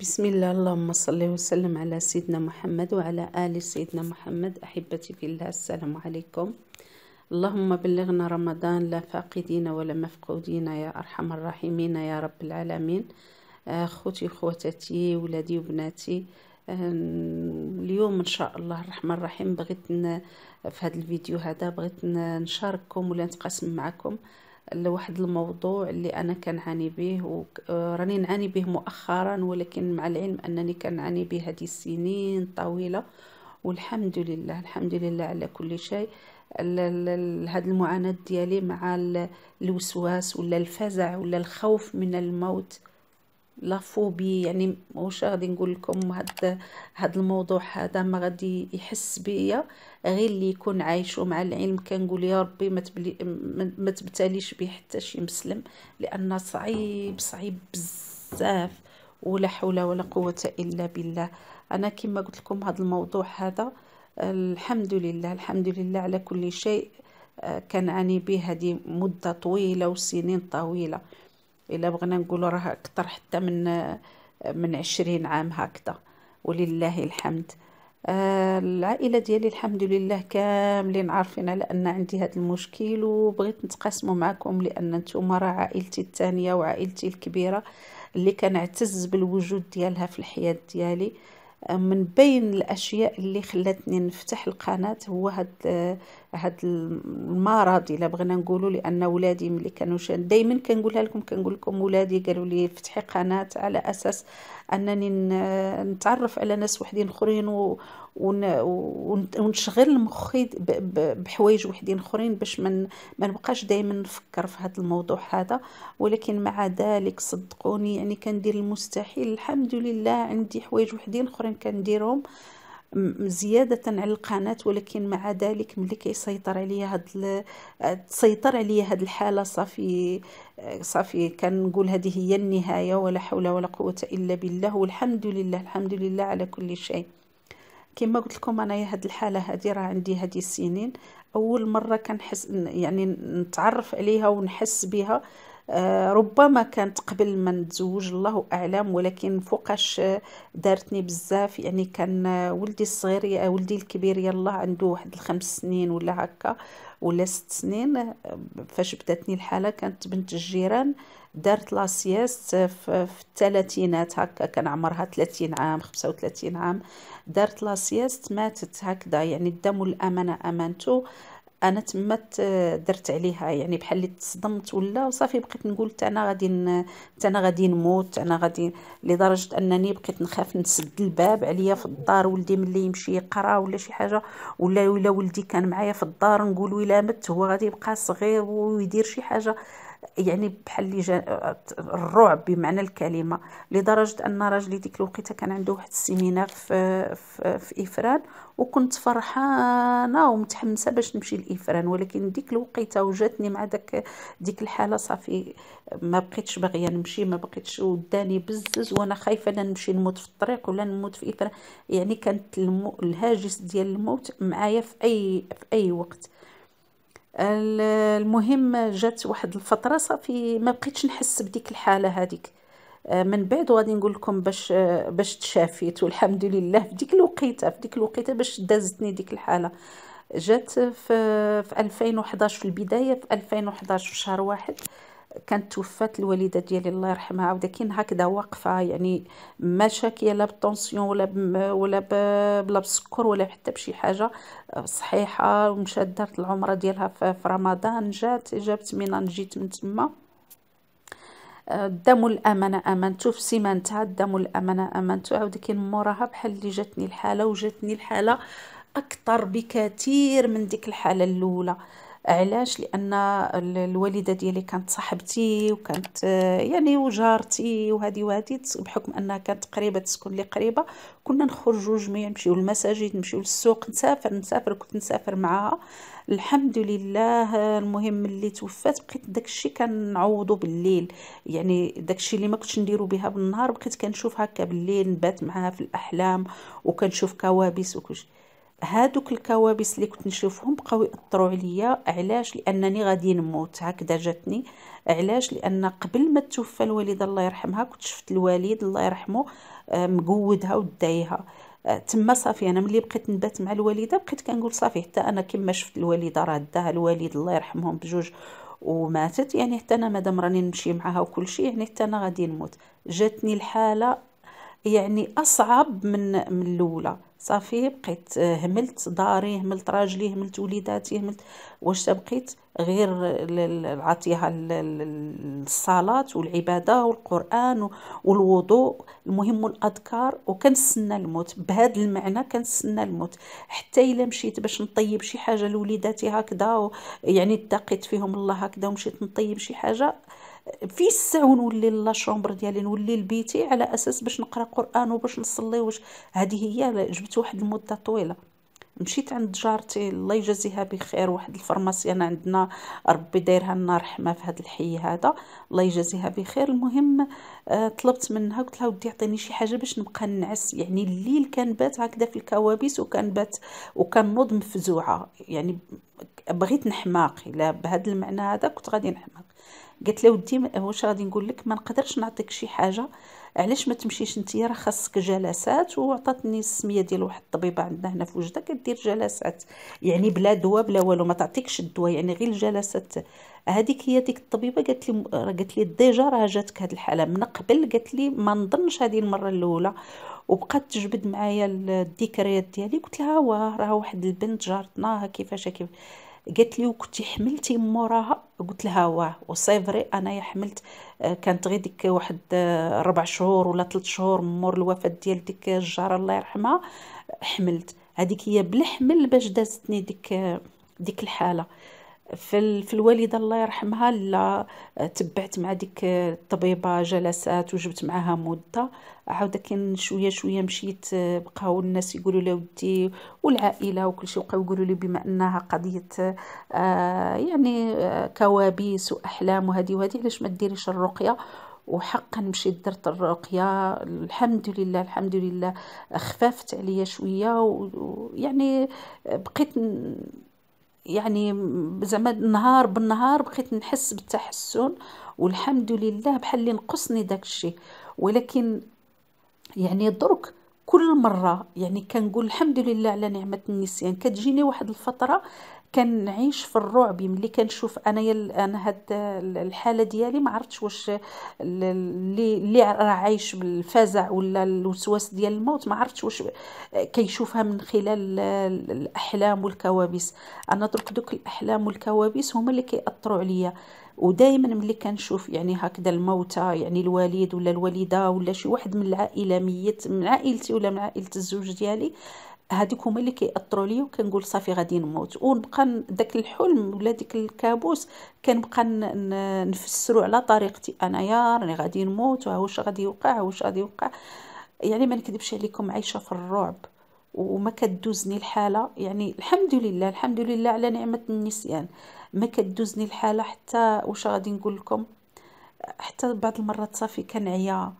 بسم الله اللهم صل وسلم على سيدنا محمد وعلى آل سيدنا محمد أحبتي في الله السلام عليكم اللهم بلغنا رمضان لا فاقدين ولا مفقودين يا أرحم الراحمين يا رب العالمين آه، أخوتي وخواتاتي ولادي وبناتي آه، اليوم ان شاء الله الرحمن الرحيم بغيت في هذا الفيديو هذا بغيت نشارككم ولا نتقاسم معكم آه لواحد الموضوع اللي انا كنعاني به وراني آه، نعاني به مؤخرا ولكن مع العلم انني كنعاني به هذه السنين طويله والحمد لله الحمد لله على كل شيء هاد المعاناة ديالي مع الوسواس ولا الفزع ولا الخوف من الموت لافوبي يعني واش غادي نقول لكم هاد هاد الموضوع هذا ما غادي يحس بيا غير اللي يكون عايش مع العلم كنقول يا ربي ما تبلي ما تبتليش به حتى شي مسلم لان صعيب صعيب بزاف ولا حول ولا قوه الا بالله انا كما قلت لكم هذا الموضوع هذا الحمد لله الحمد لله على كل شيء آه، كنعاني به هذه مده طويله وسنين طويله الا بغينا نقولوا راه اكثر حتى من من عشرين عام هكذا ولله الحمد آه، العائله ديالي الحمد لله كاملين عارفين على ان عندي هذا المشكل وبغيت نتقاسمه معكم لان نتوما راه عائلتي الثانيه وعائلتي الكبيره اللي كنعتز بالوجود ديالها في الحياه ديالي آه، من بين الاشياء اللي خلاتني نفتح القناه هو هاد آه، هاد المرض الا بغينا نقولوا لان ولادي ملي كانوا دائما كنقولها لكم كنقول لكم ولادي قالوا لي فتحي قناه على اساس انني نتعرف على ناس وحدين اخرين و ونشغل مخي بحوايج وحدين اخرين باش من ما نبقاش دائما نفكر في هذا الموضوع هذا ولكن مع ذلك صدقوني يعني كندير المستحيل الحمد لله عندي حوايج وحدين اخرين كنديرهم آه زيادة على القناة ولكن مع ذلك ملي كيسيطر عليا هاد تسيطر عليا هاد الحالة صافي صافي كنقول هذه هي النهاية ولا حول ولا قوة إلا بالله والحمد لله الحمد لله على كل شيء كما قلت لكم انايا هاد الحاله هادي راه عندي هادي السنين اول مره كنحس يعني نتعرف عليها ونحس بها آه، ربما كانت قبل ما نتزوج الله اعلم ولكن فوقاش آه، دارتني بزاف يعني كان آه، ولدي الصغير ولدي الكبير يلا عنده واحد الخمس سنين ولا هكا ولا ست سنين فاش بداتني الحاله كانت بنت الجيران دارت لاسياس في الثلاثينات هكا كان عمرها 30 عام 35 عام دارت لاسياس ماتت هكذا يعني الدم الامانه امانته انا تما درت عليها يعني بحال اللي تصدمت ولا وصافي بقيت نقول حتى انا غادي حتى انا غادي نموت انا غادي لدرجه انني بقيت نخاف نسد الباب عليا في الدار ولدي ملي يمشي يقرا ولا شي حاجه ولا ولا ولدي كان معايا في الدار نقول الا مت هو غادي يبقى صغير ويدير شي حاجه يعني بحال اللي الرعب بمعنى الكلمه لدرجه ان راجلي ديك الوقيته كان عنده واحد السيمينار في, في في افران وكنت فرحانه ومتحمسه باش نمشي لافران ولكن ديك الوقيته وجاتني مع داك ديك الحاله صافي ما بقيتش باغيه نمشي ما بقيتش وداني بزز وانا خايفه لا نمشي نموت في الطريق ولا نموت في افران يعني كانت الهاجس ديال الموت معايا في اي في اي وقت المهم جات واحد الفتره صافي ما بقيتش نحس بديك الحاله هذيك آه، من بعد غادي نقول لكم باش آه، باش تشافيت والحمد لله في ديك الوقيته في ديك الوقيته باش دازتني ديك الحاله جات في في 2011 في البدايه في 2011 في شهر واحد كانت توفات الوالده ديالي الله يرحمها ولكن هكذا واقفه يعني ما شاكيه لا بالطونسيون ولا ب ولا ب بلا بالسكر ولا حتى بشي حاجه آه، صحيحه ومشات دارت العمره ديالها في رمضان جات جابت من جيت من تما آه، الدم الامانه أمانته في سيمانتها الدم الامانه أمانته عاود كاين موراها بحال اللي جاتني الحاله وجاتني الحاله اكثر بكثير من ديك الحاله الاولى آه علاش لان الوالده ديالي كانت صاحبتي وكانت آه، يعني وجارتي وهذه وهذه بحكم انها كانت قريبه تسكن لي قريبه كنا نخرجوا جميع نمشيو للمساجد نمشيو للسوق نسافر نسافر كنت نسافر معاها الحمد لله المهم ملي توفات بقيت داكشي كنعوضو بالليل يعني داكشي اللي ما كنتش نديرو بها بالنهار بقيت كنشوف هكا بالليل نبات معاها في الاحلام وكنشوف كوابيس وكلشي هادوك الكوابيس اللي كنت نشوفهم بقاو ياثروا عليا علاش لانني غادي نموت هكذا جاتني علاش لان قبل ما توفى الوالده الله يرحمها كنت شفت الوالد الله يرحمه آه، مقودها ودايها آه، تما صافي انا ملي بقيت نبات مع الوالده بقيت كنقول صافي حتى انا كما شفت الوالده راه داها الوالد الله يرحمهم بجوج وماتت يعني حتى انا مادام راني نمشي معاها وكل شيء يعني حتى انا غادي نموت جاتني الحاله يعني اصعب من من الاولى صافي بقيت آه، هملت داري هملت راجلي هملت وليداتي هملت واش بقيت غير عطيها الصلاة والعبادة والقرآن والوضوء المهم الأذكار وكنسنى الموت بهذا المعنى كنسنى الموت حتى إلا مشيت باش نطيب شي حاجة لوليداتي هكذا يعني اتقيت فيهم الله هكذا ومشيت نطيب شي حاجة في الساعه ونولي لا شومبر ديالي نولي لبيتي على اساس باش نقرا قران وباش نصلي واش هذه هي جبت واحد المده طويله مشيت عند جارتي الله يجازيها بخير واحد الفرماسي انا عندنا ربي دايرها لنا رحمه في هذا الحي هذا الله يجازيها بخير المهم آه، طلبت منها قلت لها ودي عطيني شي حاجه باش نبقى ننعس يعني الليل كان بات هكذا في الكوابيس وكان بات وكان نوض مفزوعه يعني بغيت نحماق الا بهذا المعنى هذا كنت غادي نحماق قالت له ودي واش غادي نقول لك ما نقدرش نعطيك شي حاجه علاش ما تمشيش انت راه خاصك جلسات وعطاتني السميه ديال واحد الطبيبه عندنا هنا في وجده كدير جلسات يعني بلا دواء بلا والو ما تعطيكش الدواء يعني غير الجلسات هذيك هي ديك الطبيبه قالت لي قالت لي ديجا راه جاتك هاد الحاله من قبل قالت لي ما نظنش هذه المره الاولى وبقات تجبد معايا الذكريات ديالي قلت لها واه راه واحد البنت جارتنا كيفاش كيف قالت لي وكنتي حملتي موراها قلت لها واه وصيفري انايا حملت آه، كانت غير ديك واحد آه، ربع شهور ولا ثلاث شهور مور الوفاه ديال ديك الجاره الله يرحمها حملت هذيك هي بلا حمل باش دازتني ديك آه، ديك الحاله في, في الوالده الله يرحمها لا تبعت مع ديك الطبيبه جلسات وجبت معها مده عاود كان شويه شويه مشيت بقاو الناس يقولوا لي ودي والعائله وكل شيء بقاو يقولوا لي بما انها قضيه آه، يعني آه، كوابيس واحلام وهذه وهذه علاش ما ديريش الرقيه وحقا مشيت درت الرقيه الحمد لله الحمد لله خففت عليا شويه ويعني بقيت يعني زعما نهار بالنهار بقيت نحس بالتحسن والحمد لله بحال اللي نقصني داك الشيء ولكن يعني درك كل مره يعني كنقول الحمد لله على نعمه النسيان كتجيني واحد الفتره كنعيش في الرعب ملي كنشوف انايا انا هاد الحاله ديالي ما عرفتش واش اللي اللي راه عايش بالفزع ولا الوسواس ديال الموت ما عرفتش واش كيشوفها من خلال الاحلام والكوابيس انا درك دوك الاحلام والكوابيس هما اللي كيأثروا عليا ودائما ملي كنشوف يعني هكذا الموتى يعني الوالد ولا الوالده ولا شي واحد من العائله ميت من عائلتي ولا من عائله الزوج ديالي هذوك هما اللي كيأثروا ليا وكنقول صافي غادي نموت ونبقى داك الحلم ولا ديك الكابوس كنبقى نفسرو على طريقتي انايا راني غادي نموت واش غادي يوقع واش غادي يوقع يعني ما نكذبش عليكم عايشه في الرعب وما كدوزني الحاله يعني الحمد لله الحمد لله على نعمه النسيان ما كدوزني الحاله حتى واش غادي نقول لكم حتى بعض المرات صافي كنعيا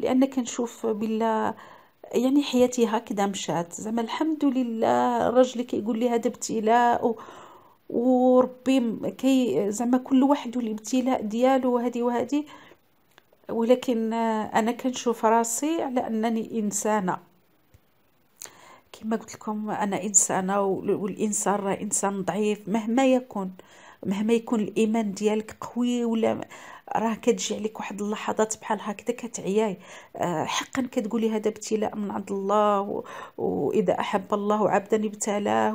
لان كنشوف بالله يعني حياتي هكذا مشات زعما الحمد لله راجلي كيقول لي هذا ابتلاء و... وربي كي زعما كل واحد والابتلاء ديالو وهذه وهذه ولكن انا كنشوف راسي على انني انسانه كما قلت لكم انا انسانه والانسان راه انسان ضعيف مهما يكون مهما يكون الايمان ديالك قوي ولا راه كتجي عليك واحد اللحظات بحال هكذا كتعياي آه، حقا كتقولي هذا ابتلاء من عند الله واذا احب الله عبدا ابتلاه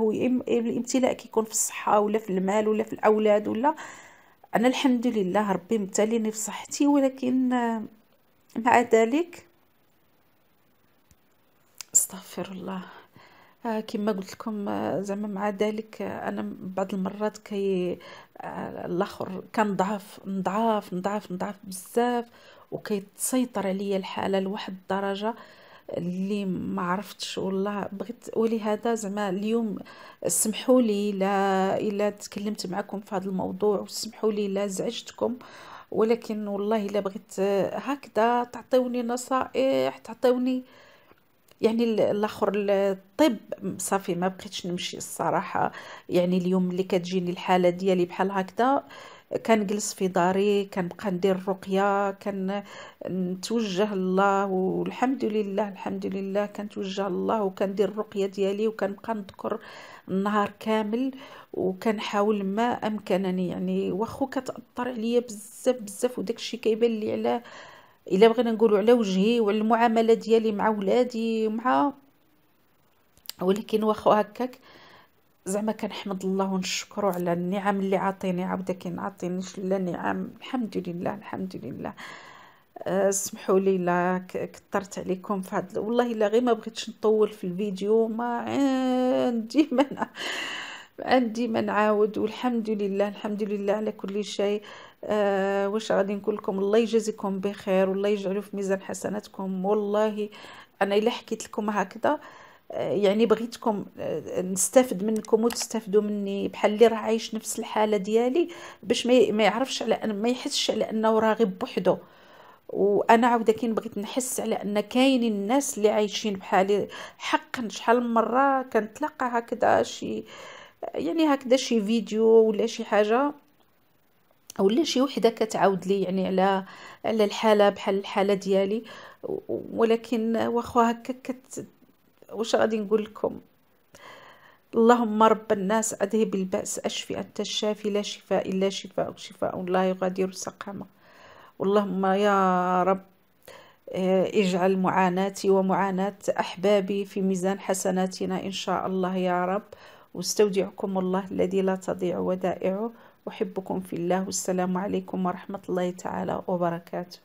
الامتلاء كيكون في الصحه ولا في المال ولا في الاولاد ولا انا الحمد لله ربي مبتليني في صحتي ولكن آه، مع ذلك استغفر الله آه، كما قلت لكم آه، زعما مع ذلك آه، انا بعض المرات كي الاخر كنضعف نضعف نضعف نضعف بزاف وكيتسيطر عليا الحاله لواحد الدرجه اللي ما عرفتش والله بغيت ولهذا زعما اليوم سمحوا لي لا الا تكلمت معكم في هذا الموضوع وسمحوا لي لا زعجتكم ولكن والله الا بغيت هكذا تعطيوني نصائح تعطيوني آه يعني الاخر الطب صافي ما بقيتش نمشي الصراحه يعني اليوم اللي كتجيني الحاله ديالي بحال هكذا كنجلس في داري كنبقى ندير الرقيه نتوجه الله والحمد لله الحمد لله كنتوجه الله وكندير الرقيه ديالي وكنبقى نذكر النهار كامل وكنحاول ما امكنني يعني واخو كتاثر عليا بزاف بزاف وداكشي كيبان لي على الا بغينا نقولوا على وجهي وعلى المعامله ديالي مع ولادي مع ولكن واخا هكاك زعما كنحمد الله ونشكرو على النعم اللي عاطيني عاودا كينعطينيش لا نعم الحمد لله الحمد لله أه سمحوا لي لا كثرت عليكم في هذا والله الا غير ما بغيتش نطول في الفيديو ما عندي آه، منها ديما نعاود والحمد لله الحمد لله على كل شيء آه واش غادي نقول لكم الله يجازيكم بخير والله يجعلو في ميزان حسناتكم والله انا الا حكيت لكم هكذا آه يعني بغيتكم آه نستافد منكم وتستافدوا مني بحال اللي راه عايش نفس الحاله ديالي باش ما يعرفش على ان ما يحسش على انه راغب بوحدو وانا عاوده كي بغيت نحس على ان كاين الناس اللي عايشين بحالي حقا شحال من مره كنتلاقى هكذا شي آه يعني هكذا شي فيديو ولا شي حاجه ولا شي وحده كتعاود لي يعني على على الحاله بحال الحاله ديالي ولكن واخا هكا كت واش غادي نقول لكم اللهم رب الناس اذهب الباس اشفي انت الشافي لا شفاء الا شفاء شفاء لا يغادر سقما اللهم يا رب آه، اجعل معاناتي ومعاناة أحبابي في ميزان حسناتنا إن شاء الله يا رب واستودعكم الله الذي لا تضيع ودائعه أحبكم في الله والسلام عليكم ورحمة الله تعالى وبركاته